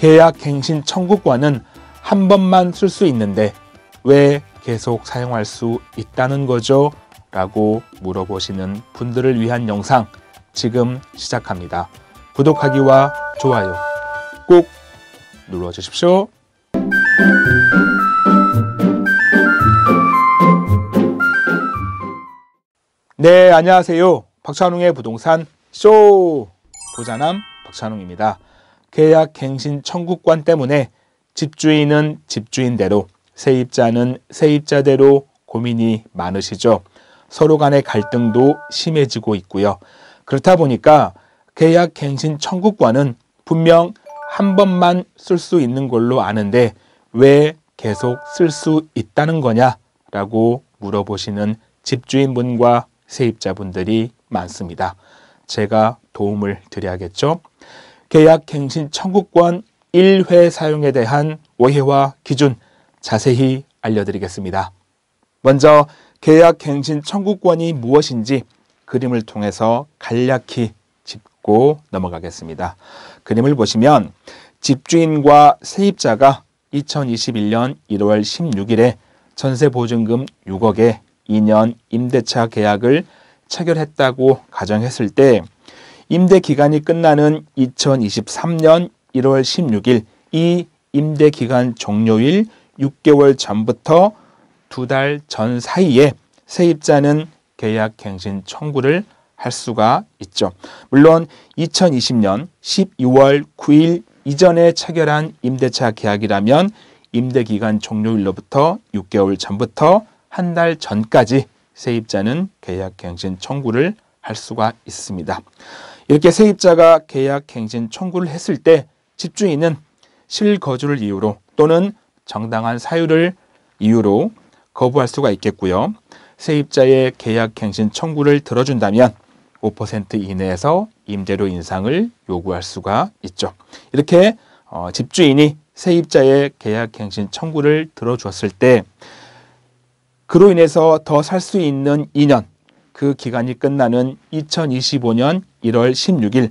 계약갱신 청구권은 한 번만 쓸 수 있는데 왜 계속 사용할 수 있다는 거죠? 라고 물어보시는 분들을 위한 영상 지금 시작합니다. 구독하기와 좋아요 꼭 눌러주십시오. 네, 안녕하세요. 박찬웅의 부동산 쇼! 부자남 박찬웅입니다. 계약갱신 청구권 때문에 집주인은 집주인대로 세입자는 세입자대로 고민이 많으시죠. 서로 간의 갈등도 심해지고 있고요. 그렇다 보니까 계약갱신 청구권은 분명 한 번만 쓸 수 있는 걸로 아는데 왜 계속 쓸 수 있다는 거냐라고 물어보시는 집주인분과 세입자분들이 많습니다. 제가 도움을 드려야겠죠. 계약갱신 청구권 1회 사용에 대한 오해와 기준 자세히 알려드리겠습니다. 먼저 계약갱신 청구권이 무엇인지 그림을 통해서 간략히 짚고 넘어가겠습니다. 그림을 보시면 집주인과 세입자가 2021년 1월 16일에 전세보증금 6억에 2년 임대차 계약을 체결했다고 가정했을 때 임대 기간이 끝나는 2023년 1월 16일 이 임대 기간 종료일 6개월 전부터 두 달 전 사이에 세입자는 계약 갱신 청구를 할 수가 있죠. 물론 2020년 12월 9일 이전에 체결한 임대차 계약이라면 임대 기간 종료일로부터 6개월 전부터 한 달 전까지 세입자는 계약 갱신 청구를 할 수가 있습니다. 이렇게 세입자가 계약 갱신 청구를 했을 때 집주인은 실거주를 이유로 또는 정당한 사유를 이유로 거부할 수가 있겠고요. 세입자의 계약 갱신 청구를 들어준다면 5% 이내에서 임대료 인상을 요구할 수가 있죠. 이렇게 어, 집주인이 세입자의 계약 갱신 청구를 들어주었을 때 그로 인해서 더 살 수 있는 2년 그 기간이 끝나는 2025년 1월 16일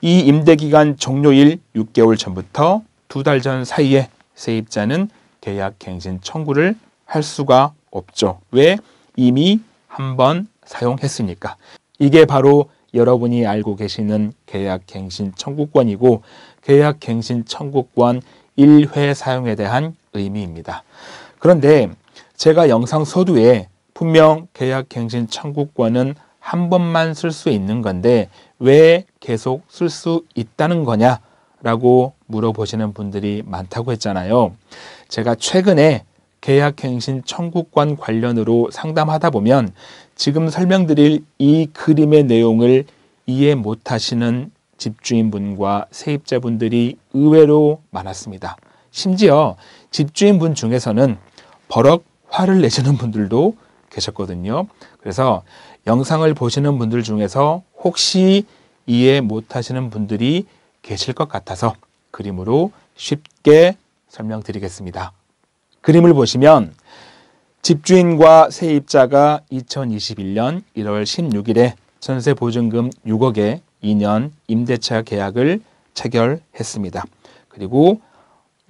이 임대기간 종료일 6개월 전부터 두 달 전 사이에 세입자는 계약갱신 청구를 할 수가 없죠. 왜? 이미 한 번 사용했으니까. 이게 바로 여러분이 알고 계시는 계약갱신 청구권이고 계약갱신 청구권 1회 사용에 대한 의미입니다. 그런데 제가 영상 서두에 분명 계약갱신 청구권은 한 번만 쓸 수 있는 건데 왜 계속 쓸 수 있다는 거냐? 라고 물어보시는 분들이 많다고 했잖아요. 제가 최근에 계약갱신 청구권 관련으로 상담하다 보면 지금 설명드릴 이 그림의 내용을 이해 못하시는 집주인분과 세입자분들이 의외로 많았습니다. 심지어 집주인분 중에서는 버럭 화를 내시는 분들도 계셨거든요. 그래서 영상을 보시는 분들 중에서 혹시 이해 못하시는 분들이 계실 것 같아서 그림으로 쉽게 설명드리겠습니다. 그림을 보시면 집주인과 세입자가 2021년 1월 16일에 전세 보증금 6억에 2년 임대차 계약을 체결했습니다. 그리고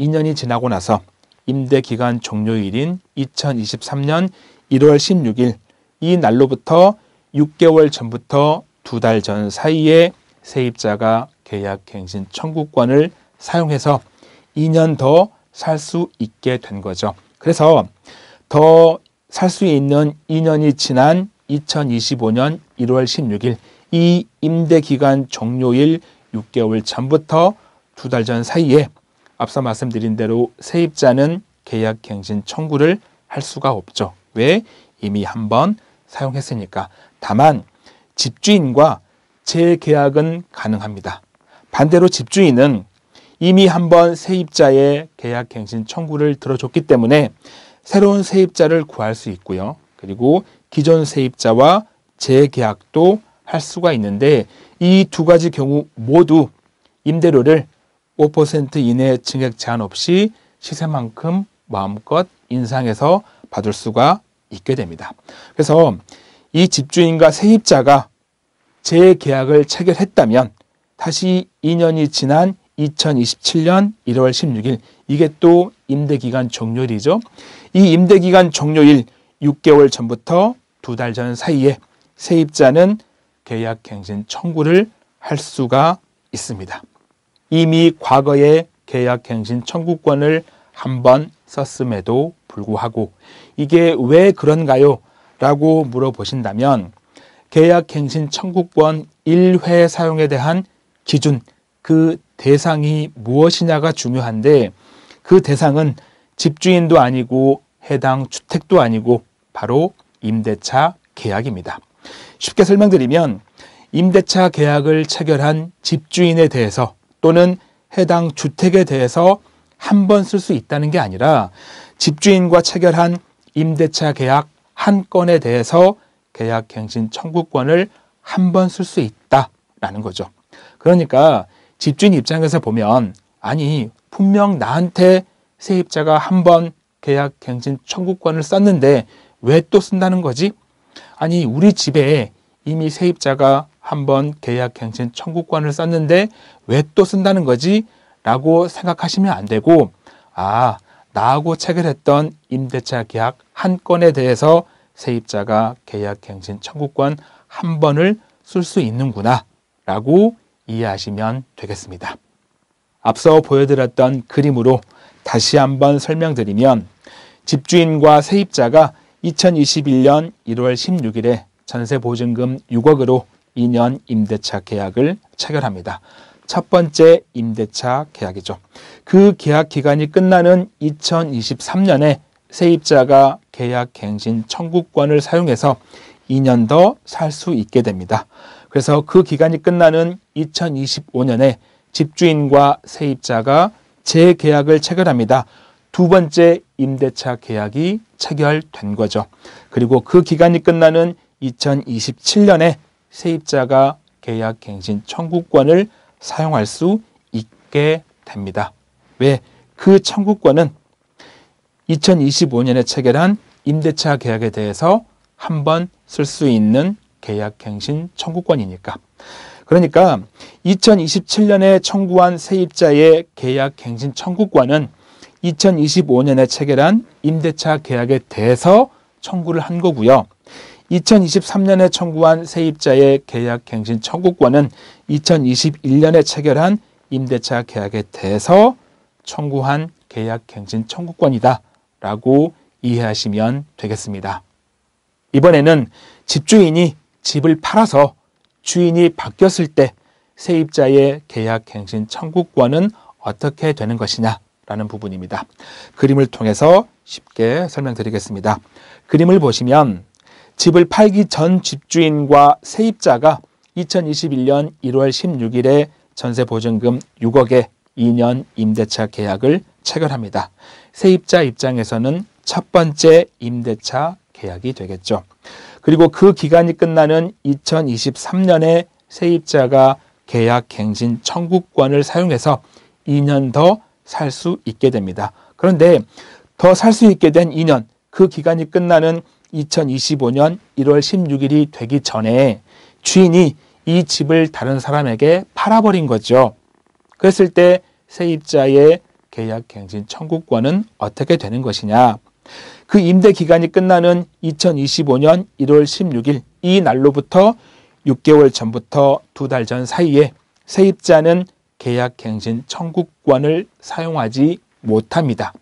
2년이 지나고 나서 임대 기간 종료일인 2023년 1월 16일 이 날로부터 6개월 전부터 두 달 전 사이에 세입자가 계약갱신 청구권을 사용해서 2년 더 살 수 있게 된 거죠. 그래서 더 살 수 있는 2년이 지난 2025년 1월 16일 이 임대기간 종료일 6개월 전부터 두 달 전 사이에 앞서 말씀드린 대로 세입자는 계약갱신 청구를 할 수가 없죠. 왜? 이미 한 번 사용했으니까. 다만 집주인과 재계약은 가능합니다. 반대로 집주인은 이미 한 번 세입자의 계약 갱신 청구를 들어줬기 때문에 새로운 세입자를 구할 수 있고요. 그리고 기존 세입자와 재계약도 할 수가 있는데 이 두 가지 경우 모두 임대료를 5% 이내 증액 제한 없이 시세만큼 마음껏 인상해서 받을 수가 있게 됩니다. 그래서 이 집주인과 세입자가 재계약을 체결했다면 다시 2년이 지난 2027년 1월 16일 이게 또 임대기간 종료일이죠. 이 임대기간 종료일 6개월 전부터 두 달 전 사이에 세입자는 계약갱신 청구를 할 수가 있습니다. 이미 과거에 계약갱신 청구권을 한번 썼음에도 불구하고 이게 왜 그런가요? 라고 물어보신다면 계약갱신 청구권 1회 사용에 대한 기준, 그 대상이 무엇이냐가 중요한데 그 대상은 집주인도 아니고 해당 주택도 아니고 바로 임대차 계약입니다. 쉽게 설명드리면 임대차 계약을 체결한 집주인에 대해서 또는 해당 주택에 대해서 한번쓸수 있다는 게 아니라 집주인과 체결한 임대차 계약 한 건에 대해서 계약갱신 청구권을 한 번 쓸 수 있다라는 거죠. 그러니까 집주인 입장에서 보면 아니 분명 나한테 세입자가 한 번 계약갱신 청구권을 썼는데 왜 또 쓴다는 거지? 아니 우리 집에 이미 세입자가 한 번 계약갱신 청구권을 썼는데 왜 또 쓴다는 거지? 라고 생각하시면 안 되고, 아, 나하고 체결했던 임대차 계약 한 건에 대해서 세입자가 계약갱신 청구권 한 번을 쓸 수 있는구나 라고 이해하시면 되겠습니다. 앞서 보여드렸던 그림으로 다시 한번 설명드리면 집주인과 세입자가 2021년 1월 16일에 전세보증금 6억으로 2년 임대차 계약을 체결합니다. 첫 번째 임대차 계약이죠. 그 계약 기간이 끝나는 2023년에 세입자가 계약 갱신 청구권을 사용해서 2년 더 살 수 있게 됩니다. 그래서 그 기간이 끝나는 2025년에 집주인과 세입자가 재계약을 체결합니다. 두 번째 임대차 계약이 체결된 거죠. 그리고 그 기간이 끝나는 2027년에 세입자가 계약 갱신 청구권을 사용할 수 있게 됩니다. 왜? 그 청구권은 2025년에 체결한 임대차 계약에 대해서 한번쓸 수 있는 계약갱신 청구권이니까. 그러니까 2027년에 청구한 세입자의 계약갱신 청구권은 2025년에 체결한 임대차 계약에 대해서 청구를 한 거고요. 2023년에 청구한 세입자의 계약갱신 청구권은 2021년에 체결한 임대차 계약에 대해서 청구한 계약갱신 청구권이다 라고 이해하시면 되겠습니다. 이번에는 집주인이 집을 팔아서 주인이 바뀌었을 때 세입자의 계약갱신 청구권은 어떻게 되는 것이냐 라는 부분입니다. 그림을 통해서 쉽게 설명드리겠습니다. 그림을 보시면 집을 팔기 전 집주인과 세입자가 2021년 1월 16일에 전세 보증금 6억에 2년 임대차 계약을 체결합니다. 세입자 입장에서는 첫 번째 임대차 계약이 되겠죠. 그리고 그 기간이 끝나는 2023년에 세입자가 계약 갱신 청구권을 사용해서 2년 더 살 수 있게 됩니다. 그런데 더 살 수 있게 된 2년, 그 기간이 끝나는 2025년 1월 16일이 되기 전에 주인이 이 집을 다른 사람에게 팔아버린 거죠. 그랬을 때 세입자의 계약갱신 청구권은 어떻게 되는 것이냐. 그 임대 기간이 끝나는 2025년 1월 16일 이 날로부터 6개월 전부터 두 달 전 사이에 세입자는 계약갱신 청구권을 사용하지 못합니다.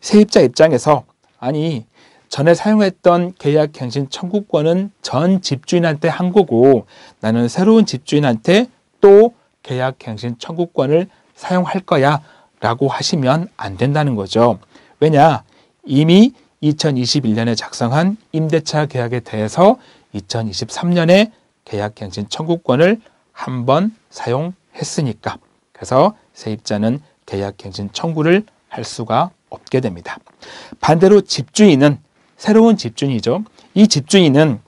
세입자 입장에서 아니 전에 사용했던 계약갱신 청구권은 전 집주인한테 한 거고 나는 새로운 집주인한테 또 계약갱신 청구권을 사용할 거야 라고 하시면 안 된다는 거죠. 왜냐? 이미 2021년에 작성한 임대차 계약에 대해서 2023년에 계약갱신 청구권을 한번 사용했으니까. 그래서 세입자는 계약갱신 청구를 할 수가 없게 됩니다. 반대로 집주인은 새로운 집주인이죠. 이 집주인은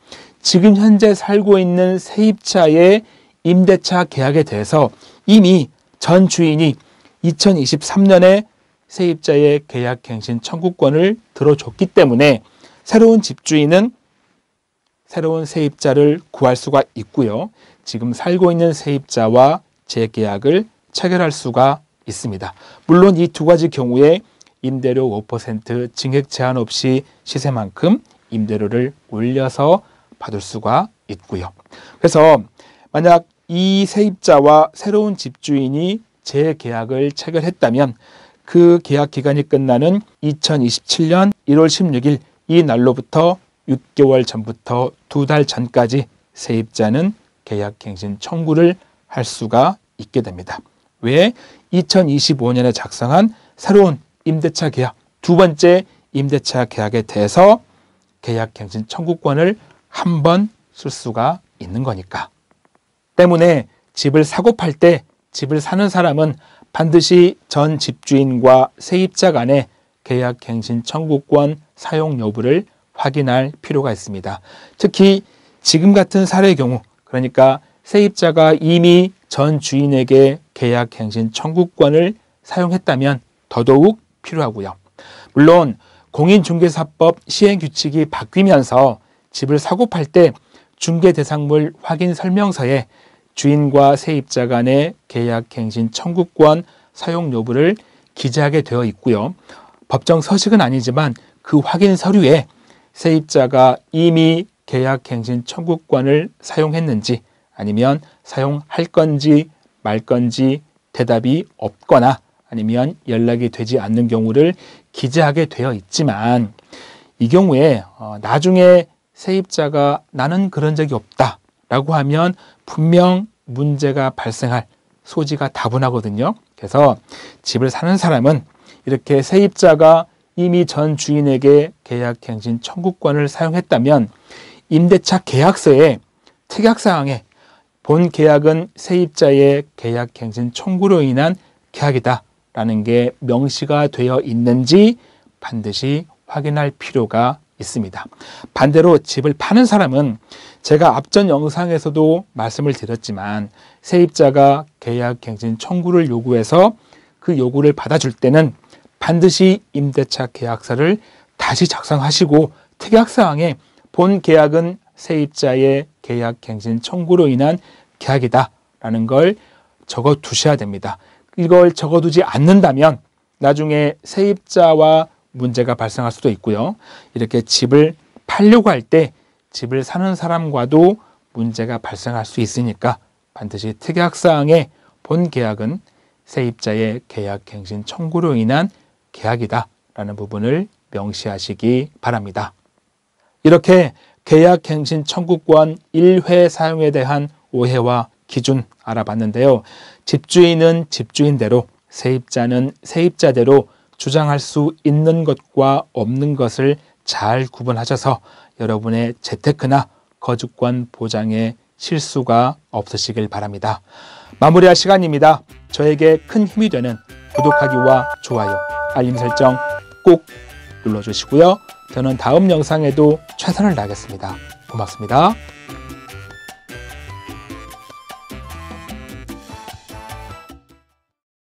지금 현재 살고 있는 세입자의 임대차 계약에 대해서 이미 전 주인이 2023년에 세입자의 계약갱신 청구권을 들어줬기 때문에 새로운 집주인은 새로운 세입자를 구할 수가 있고요. 지금 살고 있는 세입자와 재계약을 체결할 수가 있습니다. 물론 이 두 가지 경우에 임대료 5% 증액 제한 없이 시세만큼 임대료를 올려서 받을 수가 있고요. 그래서 만약 이 세입자와 새로운 집주인이 재계약을 체결했다면 그 계약 기간이 끝나는 2027년 1월 16일 이 날로부터 6개월 전부터 두 달 전까지 세입자는 계약갱신 청구를 할 수가 있게 됩니다. 왜 2025년에 작성한 새로운 임대차 계약, 두 번째 임대차 계약에 대해서 계약갱신 청구권을 한 번 쓸 수가 있는 거니까. 때문에 집을 사고 팔 때 집을 사는 사람은 반드시 전 집주인과 세입자 간의 계약갱신 청구권 사용 여부를 확인할 필요가 있습니다. 특히 지금 같은 사례의 경우, 그러니까 세입자가 이미 전 주인에게 계약갱신 청구권을 사용했다면 더더욱 필요하고요. 물론 공인중개사법 시행규칙이 바뀌면서 집을 사고 팔 때 중개 대상물 확인 설명서에 주인과 세입자 간의 계약갱신 청구권 사용 여부를 기재하게 되어 있고요. 법정 서식은 아니지만 그 확인 서류에 세입자가 이미 계약갱신 청구권을 사용했는지 아니면 사용할 건지 말 건지 대답이 없거나 아니면 연락이 되지 않는 경우를 기재하게 되어 있지만 이 경우에 어, 나중에 세입자가 나는 그런 적이 없다 라고 하면 분명 문제가 발생할 소지가 다분하거든요. 그래서 집을 사는 사람은 이렇게 세입자가 이미 전 주인에게 계약갱신 청구권을 사용했다면 임대차 계약서에 특약사항에 본 계약은 세입자의 계약갱신 청구로 인한 계약이다 라는 게 명시가 되어 있는지 반드시 확인할 필요가 있습니다. 반대로 집을 파는 사람은 제가 앞전 영상에서도 말씀을 드렸지만 세입자가 계약갱신 청구를 요구해서 그 요구를 받아줄 때는 반드시 임대차 계약서를 다시 작성하시고 특약사항에 본 계약은 세입자의 계약갱신 청구로 인한 계약이다 라는 걸 적어 두셔야 됩니다. 이걸 적어두지 않는다면 나중에 세입자와 문제가 발생할 수도 있고요. 이렇게 집을 팔려고 할 때 집을 사는 사람과도 문제가 발생할 수 있으니까 반드시 특약사항의 본 계약은 세입자의 계약갱신 청구로 인한 계약이다라는 부분을 명시하시기 바랍니다. 이렇게 계약갱신 청구권 1회 사용에 대한 오해와 기준 알아봤는데요. 집주인은 집주인대로, 세입자는 세입자대로 주장할 수 있는 것과 없는 것을 잘 구분하셔서 여러분의 재테크나 거주권 보장에 실수가 없으시길 바랍니다. 마무리할 시간입니다. 저에게 큰 힘이 되는 구독하기와 좋아요, 알림 설정 꼭 눌러주시고요. 저는 다음 영상에도 최선을 다하겠습니다. 고맙습니다.